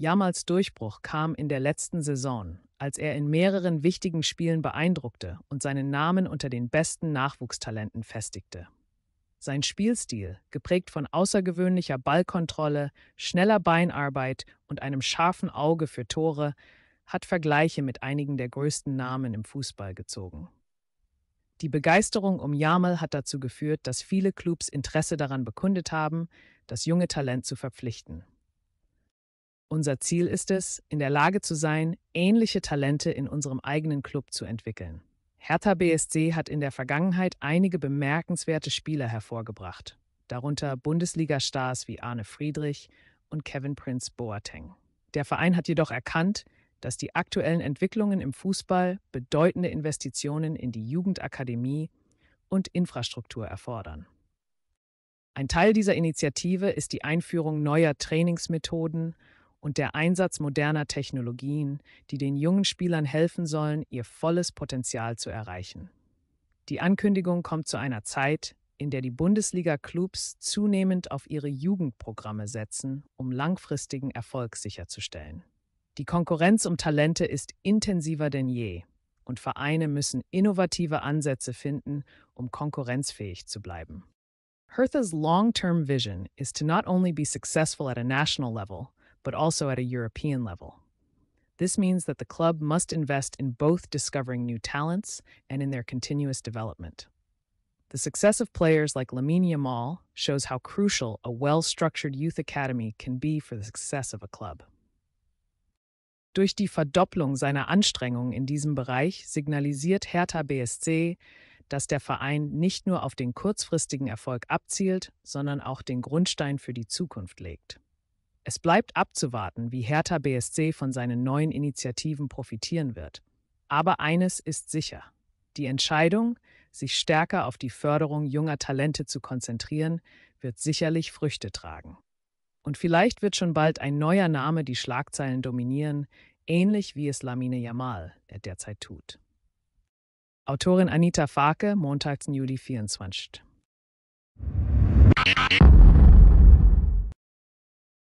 Jamals Durchbruch kam in der letzten Saison, als er in mehreren wichtigen Spielen beeindruckte und seinen Namen unter den besten Nachwuchstalenten festigte. Sein Spielstil, geprägt von außergewöhnlicher Ballkontrolle, schneller Beinarbeit und einem scharfen Auge für Tore, hat Vergleiche mit einigen der größten Namen im Fußball gezogen. Die Begeisterung um Jamal hat dazu geführt, dass viele Clubs Interesse daran bekundet haben, das junge Talent zu verpflichten. Unser Ziel ist es, in der Lage zu sein, ähnliche Talente in unserem eigenen Club zu entwickeln. Hertha BSC hat in der Vergangenheit einige bemerkenswerte Spieler hervorgebracht, darunter Bundesliga-Stars wie Arne Friedrich und Kevin Prince Boateng. Der Verein hat jedoch erkannt, dass die aktuellen Entwicklungen im Fußball bedeutende Investitionen in die Jugendakademie und Infrastruktur erfordern. Ein Teil dieser Initiative ist die Einführung neuer Trainingsmethoden und der Einsatz moderner Technologien, die den jungen Spielern helfen sollen, ihr volles Potenzial zu erreichen. Die Ankündigung kommt zu einer Zeit, in der die Bundesliga-Clubs zunehmend auf ihre Jugendprogramme setzen, um langfristigen Erfolg sicherzustellen. Die Konkurrenz um Talente ist intensiver denn je und Vereine müssen innovative Ansätze finden, um konkurrenzfähig zu bleiben. Hertha's long-term vision is to not only be successful at a national level, but also at a European level. This means that the club must invest in both discovering new talents and in their continuous development. The success of players like Lamine Yamal shows how crucial a well-structured youth academy can be for the success of a club. Durch die Verdopplung seiner Anstrengungen in diesem Bereich signalisiert Hertha BSC, dass der Verein nicht nur auf den kurzfristigen Erfolg abzielt, sondern auch den Grundstein für die Zukunft legt. Es bleibt abzuwarten, wie Hertha BSC von seinen neuen Initiativen profitieren wird. Aber eines ist sicher. Die Entscheidung, sich stärker auf die Förderung junger Talente zu konzentrieren, wird sicherlich Früchte tragen. Und vielleicht wird schon bald ein neuer Name die Schlagzeilen dominieren, ähnlich wie es Lamine Yamal derzeit tut. Autorin Anita Farke, montags Juli 24.